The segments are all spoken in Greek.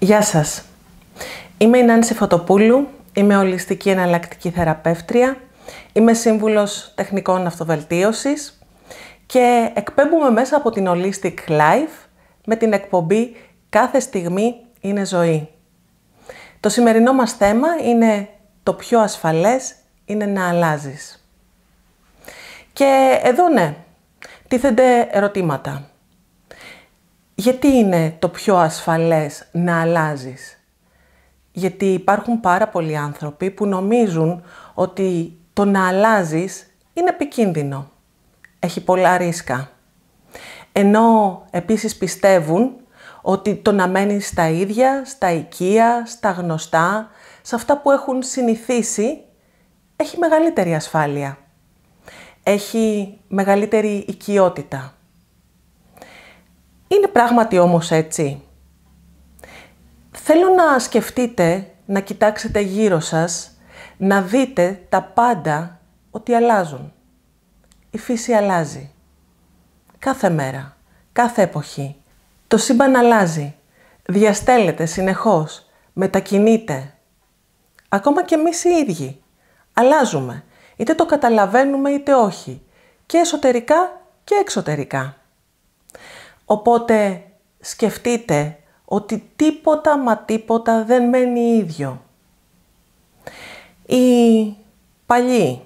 Γεια σας. Είμαι η Νάνση Φωτοπούλου, είμαι ολιστική εναλλακτική θεραπεύτρια, είμαι σύμβουλος τεχνικών αυτοβελτίωσης και εκπέμπουμε μέσα από την Holistic Life με την εκπομπή «Κάθε στιγμή είναι ζωή». Το σημερινό μας θέμα είναι το πιο ασφαλές είναι να αλλάζεις. Και εδώ ναι, τίθενται ερωτήματα. Γιατί είναι το πιο ασφαλές να αλλάζεις. Γιατί υπάρχουν πάρα πολλοί άνθρωποι που νομίζουν ότι το να αλλάζεις είναι επικίνδυνο. Έχει πολλά ρίσκα. Ενώ επίσης πιστεύουν ότι το να μένεις στα ίδια, στα οικεία, στα γνωστά, σε αυτά που έχουν συνηθίσει, έχει μεγαλύτερη ασφάλεια. Έχει μεγαλύτερη οικειότητα. Είναι πράγματι όμως έτσι. Θέλω να σκεφτείτε, να κοιτάξετε γύρω σας, να δείτε τα πάντα ότι αλλάζουν. Η φύση αλλάζει. Κάθε μέρα, κάθε εποχή. Το σύμπαν αλλάζει. Διαστέλλεται συνεχώς. Μετακινείται. Ακόμα και εμείς οι ίδιοι. Αλλάζουμε. Είτε το καταλαβαίνουμε είτε όχι. Και εσωτερικά και εξωτερικά. Οπότε σκεφτείτε ότι τίποτα μα τίποτα δεν μένει ίδιο. Οι παλιοί,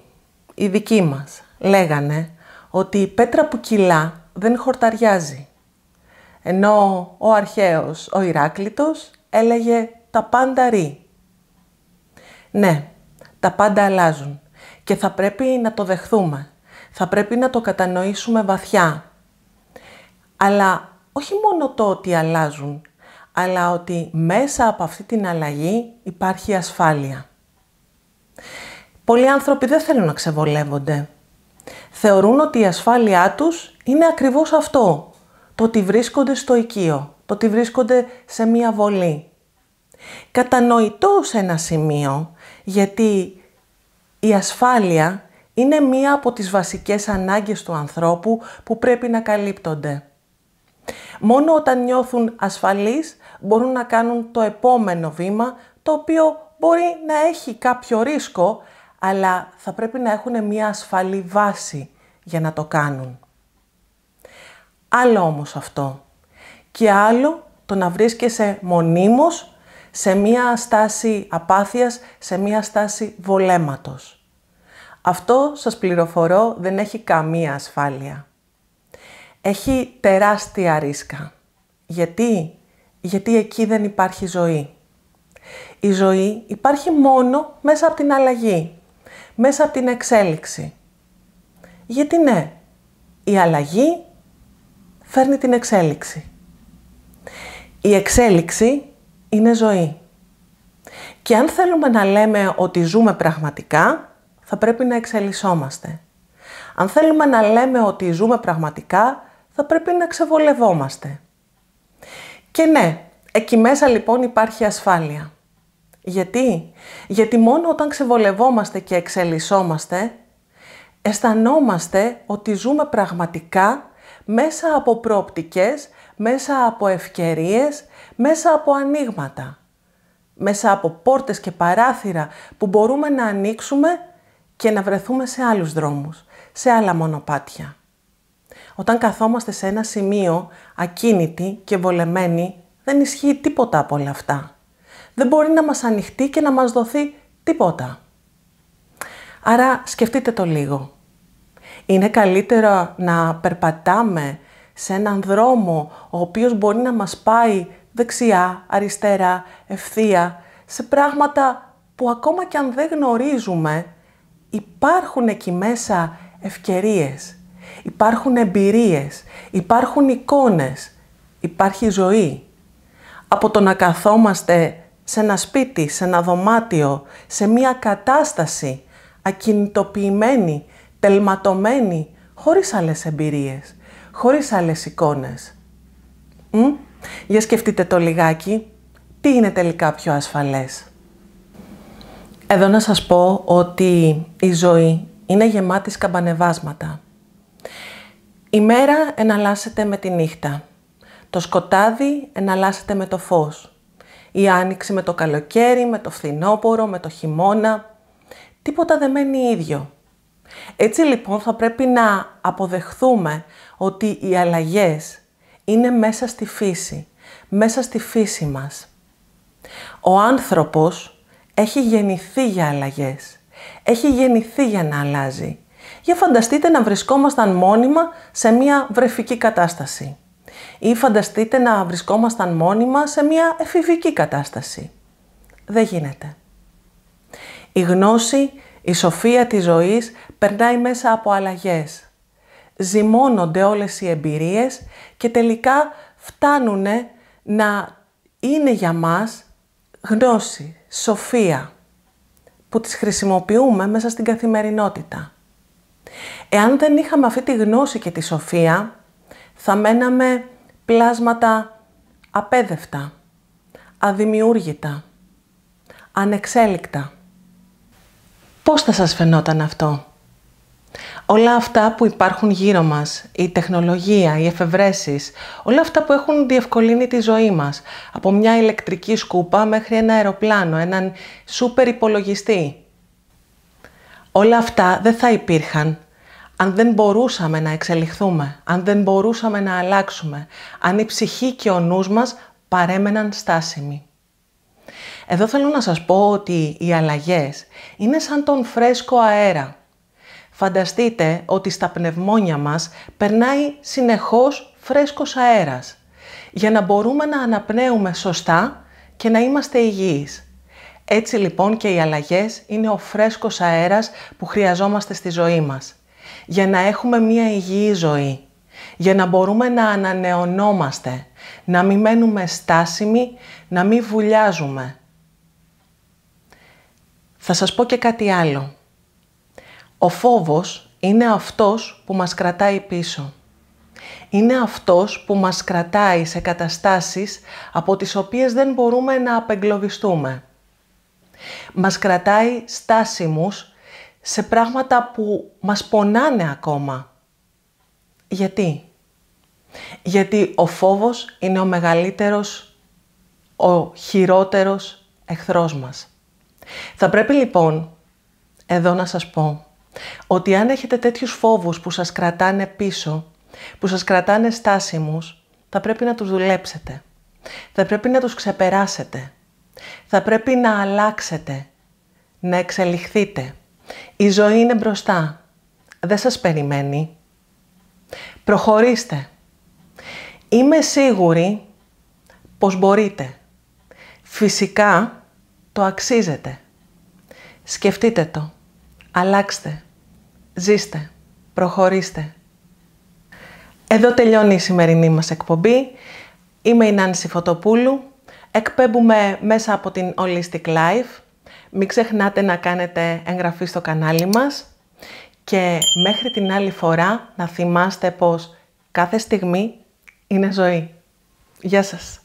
οι δικοί μας, λέγανε ότι η πέτρα που κυλά δεν χορταριάζει. Ενώ ο αρχαίος, ο Ηράκλητος, έλεγε τα πάντα ρί. Ναι, τα πάντα αλλάζουν και θα πρέπει να το δεχθούμε. Θα πρέπει να το κατανοήσουμε βαθιά αλλά όχι μόνο το ότι αλλάζουν, αλλά ότι μέσα από αυτή την αλλαγή υπάρχει ασφάλεια. Πολλοί άνθρωποι δεν θέλουν να ξεβολεύονται. Θεωρούν ότι η ασφάλειά τους είναι ακριβώς αυτό, το ότι βρίσκονται στο οικείο, το ότι βρίσκονται σε μία βολή. Κατανοητό σε ένα σημείο, γιατί η ασφάλεια είναι μία από τις βασικές ανάγκες του ανθρώπου που πρέπει να καλύπτονται. Μόνο όταν νιώθουν ασφαλείς μπορούν να κάνουν το επόμενο βήμα, το οποίο μπορεί να έχει κάποιο ρίσκο, αλλά θα πρέπει να έχουν μια ασφαλή βάση για να το κάνουν. Άλλο όμως αυτό. Και άλλο το να βρίσκεσαι μονίμως σε μια στάση απάθειας, σε μια στάση βολέματος. Αυτό σας πληροφορώ δεν έχει καμία ασφάλεια έχει τεράστια ρίσκα. Γιατί? Γιατί εκεί δεν υπάρχει ζωή. Η ζωή υπάρχει μόνο μέσα από την αλλαγή, μέσα από την εξέλιξη. Γιατί ναι, η αλλαγή φέρνει την εξέλιξη. Η εξέλιξη είναι ζωή. Και αν θέλουμε να λέμε ότι ζούμε πραγματικά, θα πρέπει να εξελισσόμαστε. Αν θέλουμε να λέμε ότι ζούμε πραγματικά, θα πρέπει να ξεβολευόμαστε. Και ναι, εκεί μέσα λοιπόν υπάρχει ασφάλεια. Γιατί? Γιατί μόνο όταν ξεβολευόμαστε και εξελισσόμαστε, αισθανόμαστε ότι ζούμε πραγματικά μέσα από προοπτικές, μέσα από ευκαιρίες, μέσα από ανοίγματα. Μέσα από πόρτες και παράθυρα που μπορούμε να ανοίξουμε και να βρεθούμε σε άλλους δρόμους, σε άλλα μονοπάτια. Όταν καθόμαστε σε ένα σημείο ακίνητοι και βολεμένοι, δεν ισχύει τίποτα από όλα αυτά. Δεν μπορεί να μας ανοιχτεί και να μας δοθεί τίποτα. Άρα σκεφτείτε το λίγο. Είναι καλύτερο να περπατάμε σε έναν δρόμο ο οποίος μπορεί να μας πάει δεξιά, αριστερά, ευθεία, σε πράγματα που ακόμα και αν δεν γνωρίζουμε, υπάρχουν εκεί μέσα ευκαιρίες υπάρχουν εμπειρίες, υπάρχουν εικόνες, υπάρχει ζωή. Από το να καθόμαστε σε ένα σπίτι, σε ένα δωμάτιο, σε μία κατάσταση, ακινητοποιημένη, τελματωμένη, χωρίς άλλες εμπειρίες, χωρίς άλλες εικόνες. Μ? Για σκεφτείτε το λιγάκι, τι είναι τελικά πιο ασφαλές. Εδώ να σας πω ότι η ζωή είναι γεμάτη καμπανεβάσματα. Η μέρα εναλλάσσεται με τη νύχτα. Το σκοτάδι εναλλάσσεται με το φως. Η άνοιξη με το καλοκαίρι, με το φθινόπωρο, με το χειμώνα. Τίποτα δεν μένει ίδιο. Έτσι λοιπόν θα πρέπει να αποδεχθούμε ότι οι αλλαγές είναι μέσα στη φύση, μέσα στη φύση μας. Ο άνθρωπος έχει γεννηθεί για αλλαγές, έχει γεννηθεί για να αλλάζει για φανταστείτε να βρισκόμασταν μόνιμα σε μια βρεφική κατάσταση. Ή φανταστείτε να βρισκόμασταν μόνιμα σε μια εφηβική κατάσταση. Δεν γίνεται. Η γνώση, η σοφία της ζωής περνάει μέσα από αλλαγές. Ζυμώνονται όλες οι εμπειρίες και τελικά φτάνουν να είναι για μας γνώση, σοφία, που τις χρησιμοποιούμε μέσα στην καθημερινότητα. Εάν δεν είχαμε αυτή τη γνώση και τη σοφία, θα μέναμε πλάσματα απέδευτα, αδημιούργητα, ανεξέλικτα. Πώς θα σας φαινόταν αυτό? Όλα αυτά που υπάρχουν γύρω μας, η τεχνολογία, οι εφευρέσεις, όλα αυτά που έχουν διευκολύνει τη ζωή μας, από μια ηλεκτρική σκούπα μέχρι ένα αεροπλάνο, έναν σούπερ υπολογιστή, Όλα αυτά δεν θα υπήρχαν αν δεν μπορούσαμε να εξελιχθούμε, αν δεν μπορούσαμε να αλλάξουμε, αν η ψυχή και ο νους μας παρέμεναν στάσιμοι. Εδώ θέλω να σας πω ότι οι αλλαγές είναι σαν τον φρέσκο αέρα. Φανταστείτε ότι στα πνευμόνια μας περνάει συνεχώς φρέσκος αέρας, για να μπορούμε να αναπνέουμε σωστά και να είμαστε υγιείς. Έτσι λοιπόν και οι αλλαγές είναι ο φρέσκος αέρας που χρειαζόμαστε στη ζωή μας. Για να έχουμε μία υγιή ζωή, για να μπορούμε να ανανεωνόμαστε, να μην μένουμε στάσιμοι, να μην βουλιάζουμε. Θα σας πω και κάτι άλλο. Ο φόβος είναι αυτός που μας κρατάει πίσω. Είναι αυτός που μας κρατάει σε καταστάσεις από τις οποίες δεν μπορούμε να απεγκλωβιστούμε μας κρατάει στάσιμους σε πράγματα που μας πονάνε ακόμα. Γιατί? Γιατί ο φόβος είναι ο μεγαλύτερος, ο χειρότερος εχθρός μας. Θα πρέπει λοιπόν εδώ να σας πω ότι αν έχετε τέτοιους φόβους που σας κρατάνε πίσω, που σας κρατάνε στάσιμους, θα πρέπει να τους δουλέψετε. Θα πρέπει να τους ξεπεράσετε. Θα πρέπει να αλλάξετε, να εξελιχθείτε. Η ζωή είναι μπροστά. Δεν σας περιμένει. Προχωρήστε. Είμαι σίγουρη πως μπορείτε. Φυσικά το αξίζετε. Σκεφτείτε το. Αλλάξτε. Ζήστε. Προχωρήστε. Εδώ τελειώνει η σημερινή μας εκπομπή. Είμαι η Νάνση Φωτοπούλου. Εκπέμπουμε μέσα από την Holistic Life. Μην ξεχνάτε να κάνετε εγγραφή στο κανάλι μας. Και μέχρι την άλλη φορά να θυμάστε πως κάθε στιγμή είναι ζωή. Γεια σας!